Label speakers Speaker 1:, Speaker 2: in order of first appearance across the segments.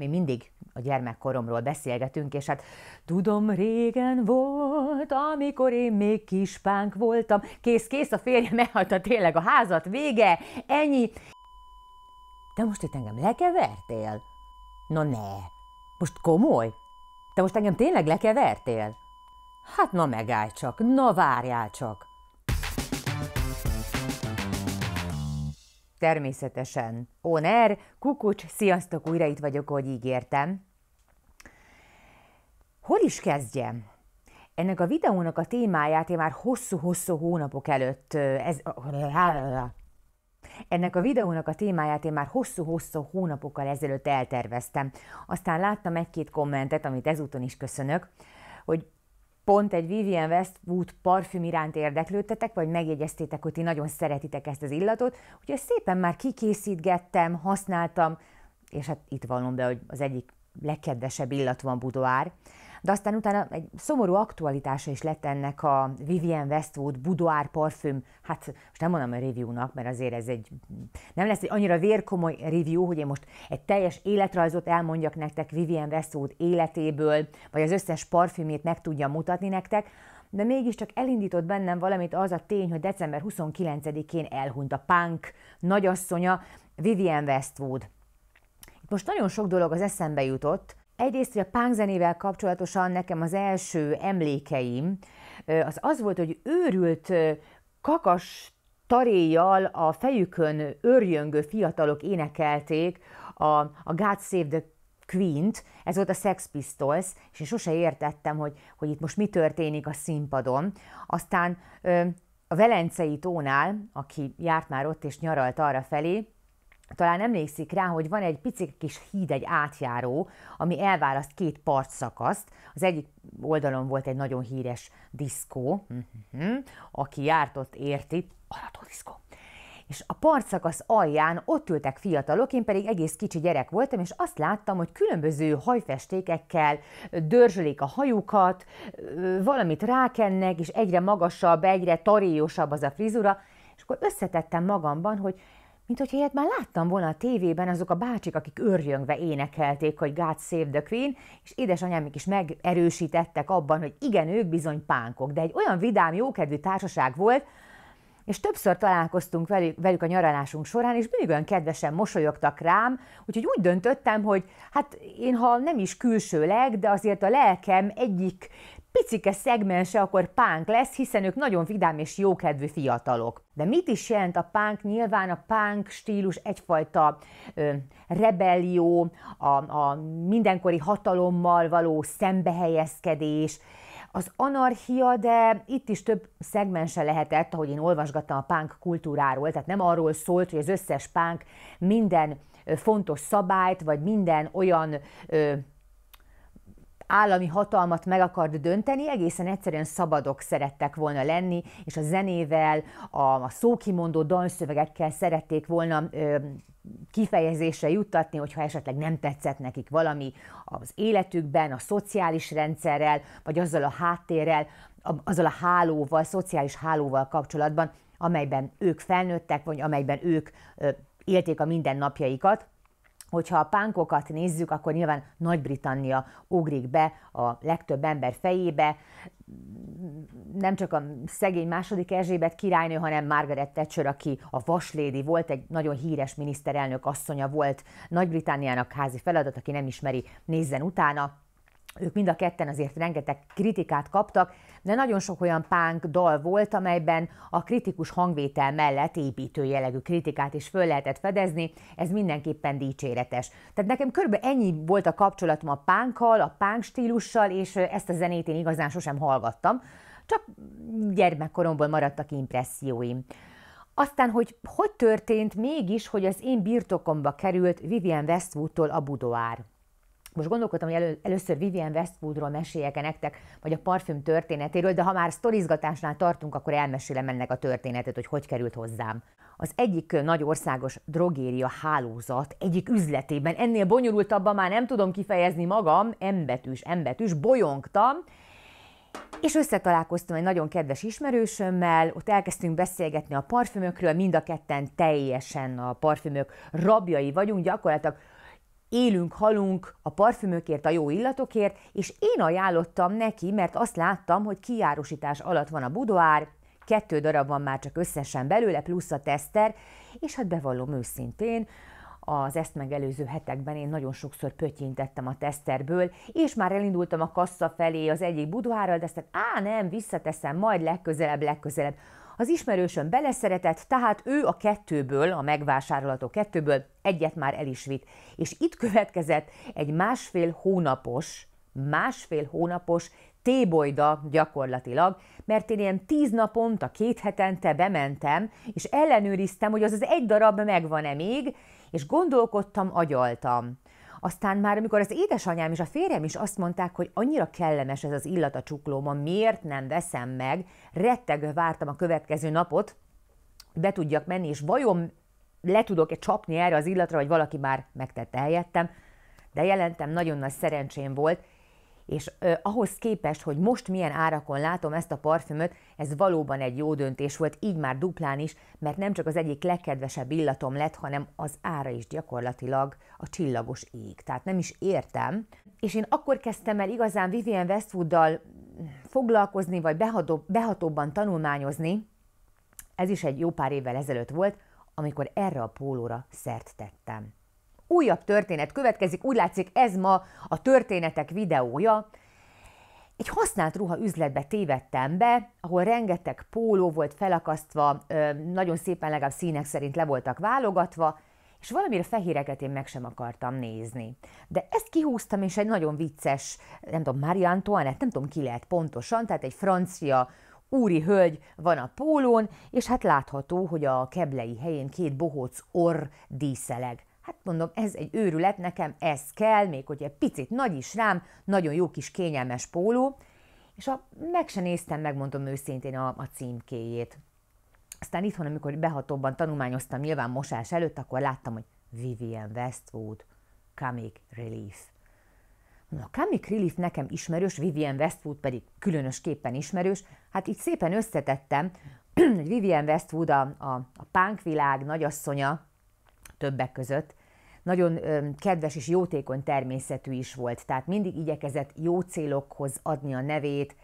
Speaker 1: mi mindig a gyermekkoromról beszélgetünk, és hát tudom, régen volt, amikor én még kispánk voltam. Kész, kész, a férjem elhagyta tényleg a házat, vége, ennyi. De most itt engem lekevertél? Na ne, most komoly? Te most engem tényleg lekevertél? Hát na megállj csak, na várjál csak. Természetesen. Óner, kukucs, sziasztok, újra itt vagyok, hogy ígértem. Hol is kezdjem? Ennek a videónak a témáját én már hosszú-hosszú hónapok előtt, ez, ennek a videónak a témáját én már hosszú-hosszú hónapokkal ezelőtt elterveztem. Aztán láttam egy-két kommentet, amit ezúton is köszönök, hogy pont egy Vivian Westwood parfüm iránt érdeklődtetek, vagy megjegyeztétek, hogy ti nagyon szeretitek ezt az illatot, úgyhogy szépen már kikészítgettem, használtam, és hát itt vallom be, hogy az egyik legkedvesebb illat van Budoár de aztán utána egy szomorú aktualitása is lett ennek a Vivienne Westwood Boudoir parfüm, hát most nem mondom a review-nak, mert azért ez egy, nem lesz egy annyira vérkomoly review, hogy én most egy teljes életrajzot elmondjak nektek Vivienne Westwood életéből, vagy az összes parfümét meg tudjam mutatni nektek, de mégiscsak elindított bennem valamit az a tény, hogy december 29-én elhunyt a punk nagyasszonya Vivienne Westwood. Itt most nagyon sok dolog az eszembe jutott, Egyrészt, hogy a pánkzenével kapcsolatosan nekem az első emlékeim az az volt, hogy őrült kakas taréjjal a fejükön örjöngő fiatalok énekelték a, a God Save the Queen-t, ez volt a Sex Pistols, és én sose értettem, hogy, hogy itt most mi történik a színpadon. Aztán a Velencei tónál, aki járt már ott és nyaralt arra felé, talán emlékszik rá, hogy van egy pici kis híd, egy átjáró, ami elválaszt két partszakaszt. Az egyik oldalon volt egy nagyon híres diszkó, mhm, aki járt ott érti, arató diszkó. És a partszakasz alján ott ültek fiatalok, én pedig egész kicsi gyerek voltam, és azt láttam, hogy különböző hajfestékekkel dörzsölik a hajukat, valamit rákennek, és egyre magasabb, egyre taréjosabb az a frizura, és akkor összetettem magamban, hogy mint hogy ilyet már láttam volna a tévében azok a bácsik, akik örjöngve énekelték, hogy God Save the Queen, és édesanyámik is megerősítettek abban, hogy igen, ők bizony pánkok, de egy olyan vidám, jókedvű társaság volt, és többször találkoztunk velük, velük a nyaralásunk során, és mindig olyan kedvesen mosolyogtak rám, úgyhogy úgy döntöttem, hogy hát én ha nem is külsőleg, de azért a lelkem egyik picike szegmense akkor pánk lesz, hiszen ők nagyon vidám és jókedvű fiatalok. De mit is jelent a pánk? Nyilván a pánk stílus egyfajta ö, rebellió, a, a mindenkori hatalommal való szembehelyezkedés, az anarchia, de itt is több szegmense lehetett, ahogy én olvasgattam a pánk kultúráról, tehát nem arról szólt, hogy az összes pánk minden fontos szabályt, vagy minden olyan ö, állami hatalmat meg akart dönteni, egészen egyszerűen szabadok szerettek volna lenni, és a zenével, a, a szókimondó dalszövegekkel szerették volna ö, kifejezésre juttatni, hogyha esetleg nem tetszett nekik valami az életükben, a szociális rendszerrel, vagy azzal a háttérrel, azzal a hálóval, szociális hálóval kapcsolatban, amelyben ők felnőttek, vagy amelyben ők ö, élték a mindennapjaikat hogyha a pánkokat nézzük, akkor nyilván Nagy-Britannia ugrik be a legtöbb ember fejébe, nem csak a szegény második Erzsébet királynő, hanem Margaret Thatcher, aki a vaslédi volt, egy nagyon híres miniszterelnök asszonya volt Nagy-Britanniának házi feladat, aki nem ismeri, nézzen utána. Ők mind a ketten azért rengeteg kritikát kaptak, de nagyon sok olyan pánk dal volt, amelyben a kritikus hangvétel mellett építő jellegű kritikát is föl lehetett fedezni, ez mindenképpen dicséretes. Tehát nekem körülbelül ennyi volt a kapcsolatom a pánkkal, a pánk stílussal, és ezt a zenét én igazán sosem hallgattam, csak gyermekkoromból maradtak impresszióim. Aztán, hogy hogy történt mégis, hogy az én birtokomba került Vivian Westwoodtól a Budoár most gondolkodtam, hogy elő, először Vivian Westwoodról meséljek nektek, vagy a parfüm történetéről, de ha már sztorizgatásnál tartunk, akkor elmesélem ennek a történetet, hogy hogy került hozzám. Az egyik nagy országos drogéria hálózat egyik üzletében, ennél bonyolultabban már nem tudom kifejezni magam, embetűs, embetűs, bolyongtam, és összetalálkoztam egy nagyon kedves ismerősömmel, ott elkezdtünk beszélgetni a parfümökről, mind a ketten teljesen a parfümök rabjai vagyunk, gyakorlatilag élünk, halunk a parfümökért, a jó illatokért, és én ajánlottam neki, mert azt láttam, hogy kiárosítás alatt van a budoár, kettő darab van már csak összesen belőle, plusz a teszter, és hát bevallom őszintén, az ezt megelőző hetekben én nagyon sokszor pötyintettem a teszterből, és már elindultam a kassa felé az egyik budoárral, de aztán á nem, visszateszem, majd legközelebb, legközelebb. Az ismerősöm beleszeretett, tehát ő a kettőből, a megvásárolható kettőből egyet már el is vitt. És itt következett egy másfél hónapos, másfél hónapos tébolyda gyakorlatilag, mert én ilyen tíz naponta, két hetente bementem, és ellenőriztem, hogy az az egy darab megvan-e még, és gondolkodtam, agyaltam. Aztán már, amikor az édesanyám és a férjem is azt mondták, hogy annyira kellemes ez az illat a csuklóma, miért nem veszem meg, Rettegő vártam a következő napot, be tudjak menni, és vajon le tudok-e csapni erre az illatra, vagy valaki már megtette helyettem, de jelentem, nagyon nagy szerencsém volt, és ö, ahhoz képest, hogy most milyen árakon látom ezt a parfümöt, ez valóban egy jó döntés volt, így már duplán is, mert nem csak az egyik legkedvesebb illatom lett, hanem az ára is gyakorlatilag a csillagos ég. Tehát nem is értem. És én akkor kezdtem el igazán Vivian Westwooddal foglalkozni, vagy behadó, behatóbban tanulmányozni, ez is egy jó pár évvel ezelőtt volt, amikor erre a pólóra szert tettem újabb történet következik, úgy látszik ez ma a történetek videója. Egy használt ruha üzletbe tévedtem be, ahol rengeteg póló volt felakasztva, nagyon szépen legalább színek szerint le voltak válogatva, és valamire fehéreket én meg sem akartam nézni. De ezt kihúztam, és egy nagyon vicces, nem tudom, Marie Antoinette, nem tudom ki lehet pontosan, tehát egy francia úri hölgy van a pólón, és hát látható, hogy a keblei helyén két bohóc orr díszeleg. Hát mondom, ez egy őrület, nekem ez kell, még hogy egy picit nagy is rám, nagyon jó kis kényelmes póló, és a, meg se néztem, megmondom őszintén a, a címkéjét. Aztán itthon, amikor behatóbban tanulmányoztam nyilván mosás előtt, akkor láttam, hogy Vivian Westwood, Comic Relief. Na, a Comic Relief nekem ismerős, Vivian Westwood pedig különösképpen ismerős. Hát így szépen összetettem, hogy Vivian Westwood a, a, a punk világ nagyasszonya, többek között, nagyon kedves és jótékony természetű is volt, tehát mindig igyekezett jó célokhoz adni a nevét,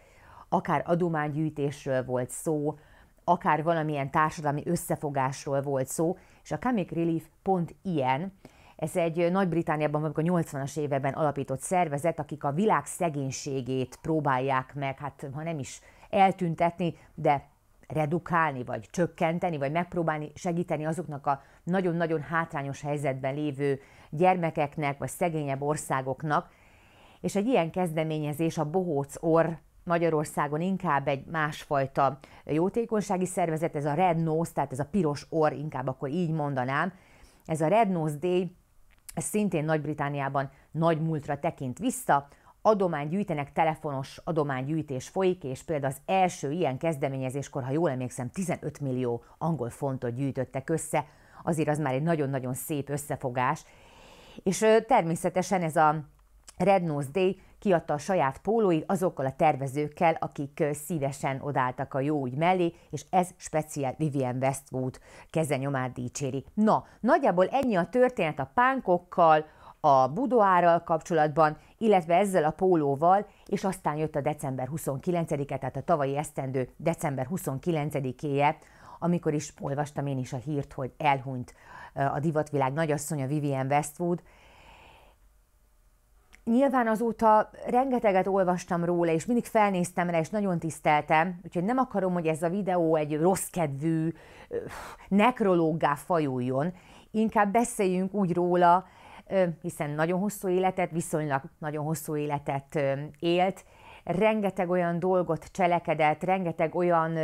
Speaker 1: akár adománygyűjtésről volt szó, akár valamilyen társadalmi összefogásról volt szó, és a Comic Relief pont ilyen. Ez egy Nagy-Britániában a 80-as években alapított szervezet, akik a világ szegénységét próbálják meg, hát ha nem is eltüntetni, de redukálni, vagy csökkenteni, vagy megpróbálni segíteni azoknak a nagyon-nagyon hátrányos helyzetben lévő gyermekeknek, vagy szegényebb országoknak. És egy ilyen kezdeményezés a Bohóc Orr Magyarországon inkább egy másfajta jótékonysági szervezet, ez a Red Nose, tehát ez a piros orr, inkább akkor így mondanám. Ez a Red Nose Day, ez szintén Nagy-Britániában nagy múltra tekint vissza, adománygyűjtenek, telefonos adománygyűjtés folyik, és például az első ilyen kezdeményezéskor, ha jól emlékszem, 15 millió angol fontot gyűjtöttek össze, azért az már egy nagyon-nagyon szép összefogás. És természetesen ez a Red Nose Day kiadta a saját pólóit azokkal a tervezőkkel, akik szívesen odálltak a jó ügy mellé, és ez speciál Vivian Westwood kezenyomát dicséri. Na, nagyjából ennyi a történet a pánkokkal, a Budoárral kapcsolatban, illetve ezzel a pólóval, és aztán jött a december 29-e, tehát a tavalyi esztendő december 29-éje, amikor is olvastam én is a hírt, hogy elhunyt eh, a divatvilág nagyasszonya Vivian Westwood. Nyilván azóta rengeteget olvastam róla, és mindig felnéztem rá, és nagyon tiszteltem, úgyhogy nem akarom, hogy ez a videó egy rossz kedvű eh, nekrológgá fajuljon, inkább beszéljünk úgy róla, hiszen nagyon hosszú életet, viszonylag nagyon hosszú életet élt, rengeteg olyan dolgot cselekedett, rengeteg olyan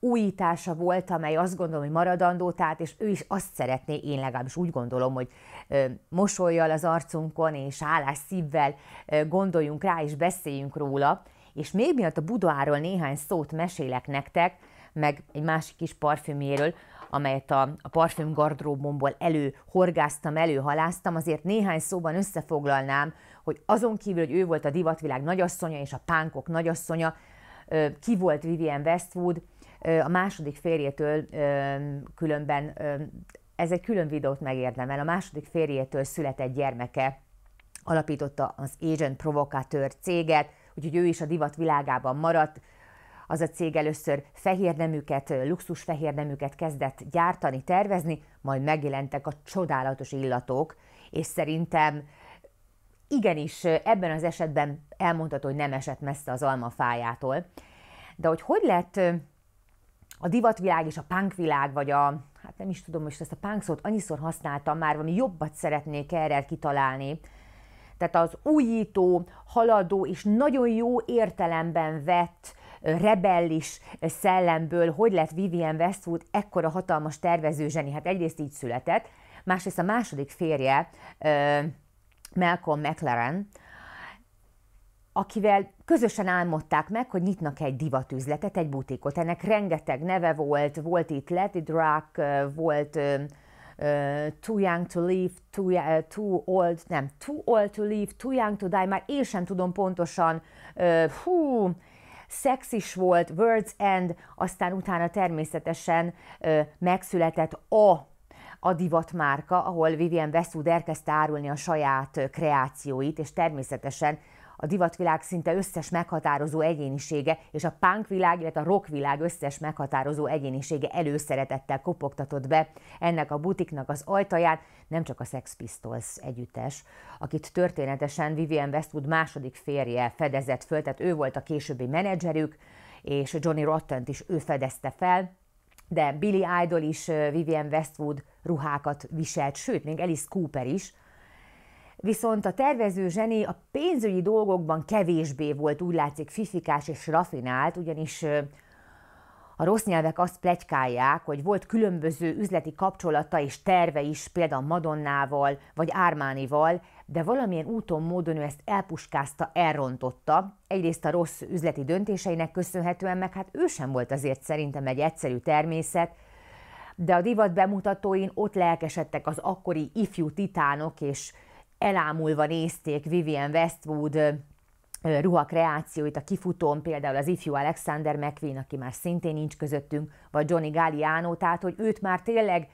Speaker 1: újítása volt, amely azt gondolom, hogy maradandó, tehát és ő is azt szeretné, én legalábbis úgy gondolom, hogy mosolyjal az arcunkon és állás szívvel gondoljunk rá és beszéljünk róla. És még miatt a Budoáról néhány szót mesélek nektek, meg egy másik kis parfümjéről, amelyet a, a parfüm gardróbomból elő horgáztam, előhaláztam, azért néhány szóban összefoglalnám, hogy azon kívül, hogy ő volt a divatvilág nagyasszonya és a pánkok nagyasszonya, ki volt Vivian Westwood, a második férjétől különben, ez egy külön videót megérdemel, a második férjétől született gyermeke alapította az Agent Provocateur céget, úgyhogy ő is a divat világában maradt, az a cég először fehérneműket, luxus fehérneműket kezdett gyártani, tervezni, majd megjelentek a csodálatos illatok, és szerintem igenis ebben az esetben elmondható, hogy nem esett messze az alma fájától. De hogy hogy lett a divatvilág és a punkvilág, vagy a, hát nem is tudom, most ezt a punk szót annyiszor használtam már, valami jobbat szeretnék erre kitalálni, tehát az újító, haladó és nagyon jó értelemben vett rebellis szellemből hogy lett Vivian Westwood ekkora hatalmas tervező zseni? Hát egyrészt így született, másrészt a második férje Malcolm McLaren, akivel közösen álmodták meg, hogy nyitnak egy divatüzletet, egy butikot. Ennek rengeteg neve volt, volt itt Let It Rock, volt uh, Too Young to Live, too, uh, too Old, nem, Too Old to Live, Too Young to Die, már én sem tudom pontosan, uh, hú, szex is volt, Words End, aztán utána természetesen ö, megszületett a a divatmárka, ahol Vivian Westwood elkezdte árulni a saját kreációit, és természetesen a divatvilág szinte összes meghatározó egyénisége és a punk világ, illetve a rock világ összes meghatározó egyénisége előszeretettel kopogtatott be ennek a butiknak az ajtaján, nem csak a Sex Pistols együttes, akit történetesen Vivian Westwood második férje fedezett föl, tehát ő volt a későbbi menedzserük, és Johnny Rotten is ő fedezte fel, de Billy Idol is, Vivian Westwood ruhákat viselt, sőt, még Alice Cooper is, Viszont a tervező zseni a pénzügyi dolgokban kevésbé volt, úgy látszik, fifikás és rafinált, ugyanis a rossz nyelvek azt plegykálják, hogy volt különböző üzleti kapcsolata és terve is, például Madonnával vagy Ármánival, de valamilyen úton, módon ő ezt elpuskázta, elrontotta. Egyrészt a rossz üzleti döntéseinek köszönhetően, meg hát ő sem volt azért szerintem egy egyszerű természet, de a divat bemutatóin ott lelkesedtek az akkori ifjú titánok és elámulva nézték Vivian Westwood ruhakreációit a kifutón, például az ifjú Alexander McQueen, aki már szintén nincs közöttünk, vagy Johnny Galliano, tehát hogy őt már tényleg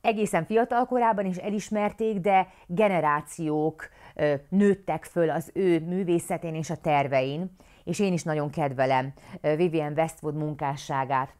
Speaker 1: egészen fiatal korában is elismerték, de generációk nőttek föl az ő művészetén és a tervein, és én is nagyon kedvelem Vivian Westwood munkásságát.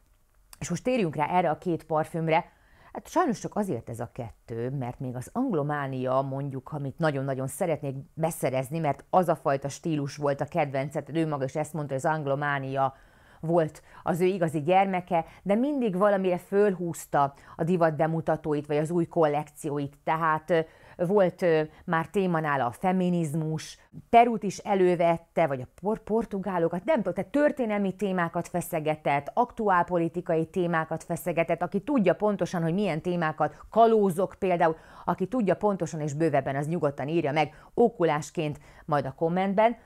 Speaker 1: És most térjünk rá erre a két parfümre, Hát sajnos csak azért ez a kettő, mert még az anglománia mondjuk, amit nagyon-nagyon szeretnék beszerezni, mert az a fajta stílus volt a kedvencet, ő maga is ezt mondta, hogy az anglománia volt az ő igazi gyermeke, de mindig valamire fölhúzta a divat bemutatóit, vagy az új kollekcióit, tehát volt már témanál a feminizmus, Perut is elővette, vagy a por- portugálokat, nem tudom, tehát történelmi témákat feszegetett, aktuálpolitikai témákat feszegetett, aki tudja pontosan, hogy milyen témákat, kalózok például, aki tudja pontosan és bővebben, az nyugodtan írja meg okulásként majd a kommentben.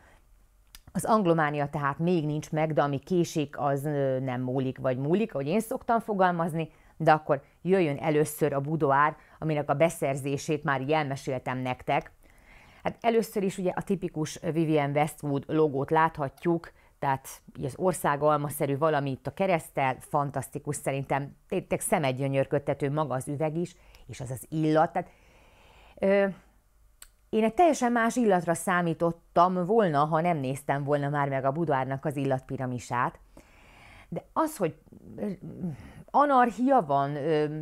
Speaker 1: Az anglománia tehát még nincs meg, de ami késik, az nem múlik, vagy múlik, ahogy én szoktam fogalmazni de akkor jöjjön először a budoár, aminek a beszerzését már jelmeséltem nektek. Hát először is ugye a tipikus Vivian Westwood logót láthatjuk, tehát az almaszerű valami itt a keresztel, fantasztikus szerintem, tényleg szemedgyönyörködtető maga az üveg is, és az az illat, tehát ö, én egy teljesen más illatra számítottam volna, ha nem néztem volna már meg a Budvárnak az illatpiramisát, de az, hogy anarchia van,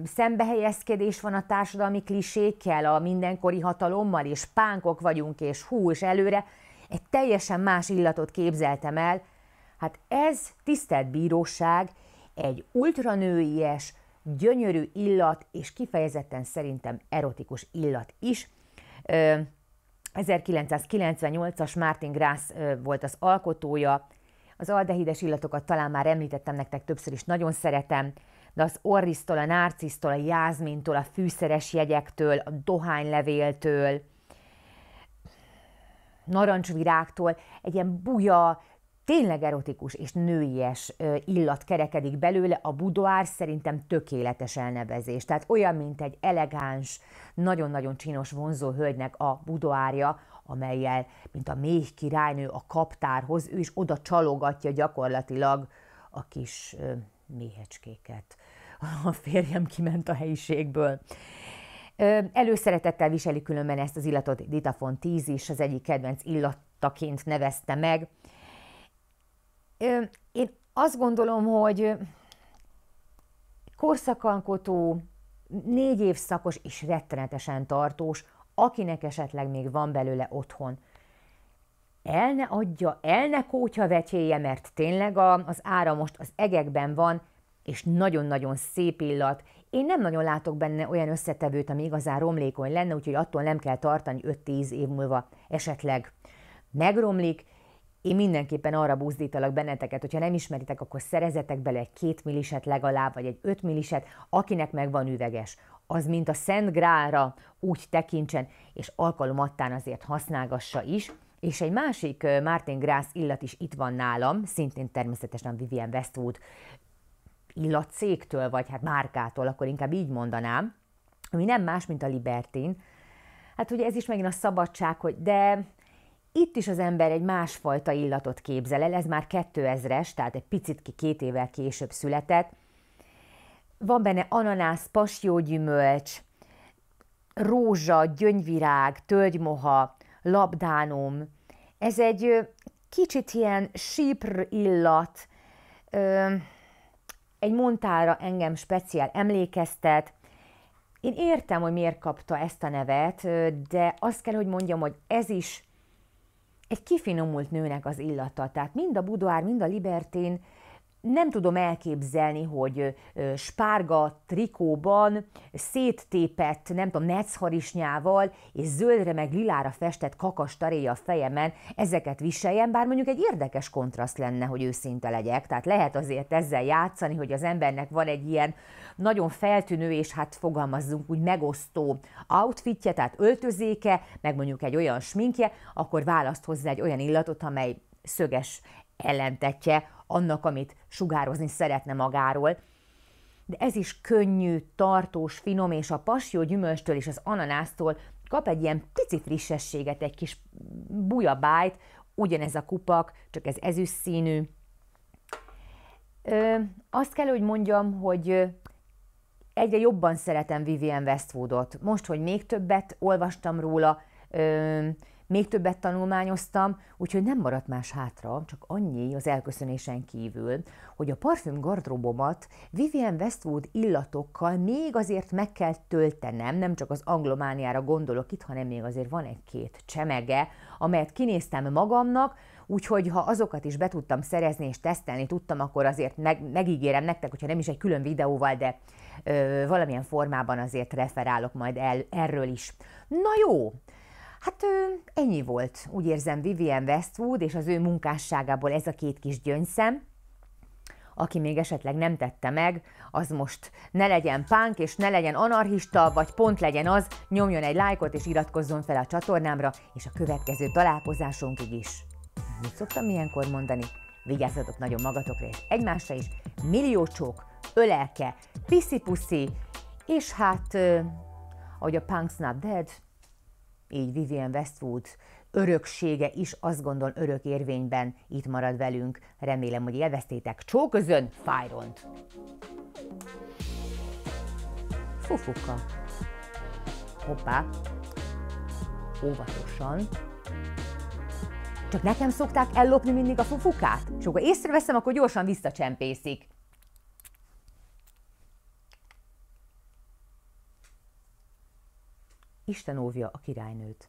Speaker 1: szembehelyezkedés van a társadalmi klisékkel, a mindenkori hatalommal, és pánkok vagyunk, és hú, és előre. Egy teljesen más illatot képzeltem el. Hát ez, tisztelt bíróság, egy ultranőies, gyönyörű illat, és kifejezetten szerintem erotikus illat is. 1998-as Martin Grass volt az alkotója, az aldehides illatokat talán már említettem nektek többször is, nagyon szeretem de az orrisztól, a narcisztól, a jázmintól, a fűszeres jegyektől, a dohánylevéltől, narancsvirágtól egy ilyen buja, tényleg erotikus és nőies illat kerekedik belőle, a budoár szerintem tökéletes elnevezés. Tehát olyan, mint egy elegáns, nagyon-nagyon csinos vonzó hölgynek a budoárja, amelyel, mint a méh királynő a kaptárhoz, ő is oda csalogatja gyakorlatilag a kis méhecskéket. A férjem kiment a helyiségből. Előszeretettel viseli különben ezt az illatot Ditafon 10 is, az egyik kedvenc illattaként nevezte meg. Én azt gondolom, hogy korszakalkotó, négy évszakos és rettenetesen tartós, akinek esetleg még van belőle otthon – el ne adja, el ne kótya vecséje, mert tényleg a, az ára most az egekben van, és nagyon-nagyon szép illat. Én nem nagyon látok benne olyan összetevőt, ami igazán romlékony lenne, úgyhogy attól nem kell tartani 5-10 év múlva esetleg megromlik. Én mindenképpen arra buzdítalak benneteket, hogyha nem ismeritek, akkor szerezetek bele egy két milliset legalább, vagy egy 5 milliset, akinek meg van üveges az mint a Szent Grálra úgy tekintsen, és alkalomattán azért használgassa is, és egy másik Martin Grass illat is itt van nálam, szintén természetesen Vivian Westwood illatcégtől, vagy hát márkától, akkor inkább így mondanám, ami nem más, mint a Libertin. Hát ugye ez is megint a szabadság, hogy de itt is az ember egy másfajta illatot képzel el, ez már 2000-es, tehát egy picit ki két évvel később született. Van benne ananász, pasjógyümölcs, rózsa, gyöngyvirág, tölgymoha, labdánom. Ez egy kicsit ilyen sípr illat, egy montára engem speciál emlékeztet. Én értem, hogy miért kapta ezt a nevet, de azt kell, hogy mondjam, hogy ez is egy kifinomult nőnek az illata. Tehát mind a budoár, mind a libertin nem tudom elképzelni, hogy spárga trikóban széttépett, nem tudom, necharisnyával és zöldre meg lilára festett kakastaréja a fejemen ezeket viseljem, bár mondjuk egy érdekes kontraszt lenne, hogy őszinte legyek. Tehát lehet azért ezzel játszani, hogy az embernek van egy ilyen nagyon feltűnő és hát fogalmazzunk úgy megosztó outfitje, tehát öltözéke, meg mondjuk egy olyan sminkje, akkor választ hozzá egy olyan illatot, amely szöges ellentetje annak, amit sugározni szeretne magáról. De ez is könnyű, tartós, finom, és a pasió gyümölcstől és az ananásztól kap egy ilyen pici frissességet, egy kis bujabájt, ugyanez a kupak, csak ez ezüst színű. Ö, azt kell, hogy mondjam, hogy egyre jobban szeretem Vivian Westwoodot. Most, hogy még többet olvastam róla, ö, még többet tanulmányoztam, úgyhogy nem maradt más hátra, csak annyi az elköszönésen kívül, hogy a parfüm gardróbomat Vivian Westwood illatokkal még azért meg kell töltenem, nem csak az anglomániára gondolok itt, hanem még azért van egy-két csemege, amelyet kinéztem magamnak, úgyhogy ha azokat is be tudtam szerezni és tesztelni tudtam, akkor azért meg, megígérem nektek, hogyha nem is egy külön videóval, de ö, valamilyen formában azért referálok majd el, erről is. Na jó, Hát ennyi volt, úgy érzem Vivian Westwood és az ő munkásságából ez a két kis gyöngyszem, aki még esetleg nem tette meg, az most ne legyen pánk és ne legyen anarchista, vagy pont legyen az, nyomjon egy lájkot és iratkozzon fel a csatornámra, és a következő találkozásunkig is. Mit szoktam ilyenkor mondani? Vigyázzatok nagyon magatokra és egymásra is. Millió csók, ölelke, piszi-puszi, és hát, eh, ahogy a Punk's Not Dead, így Vivian Westwood öröksége is azt gondol örök érvényben itt marad velünk. Remélem, hogy élveztétek. Csóközön, fájront! Fufuka. Hoppá. Óvatosan. Csak nekem szokták ellopni mindig a fufukát? És akkor észreveszem, akkor gyorsan visszacsempészik. Isten óvja a királynőt.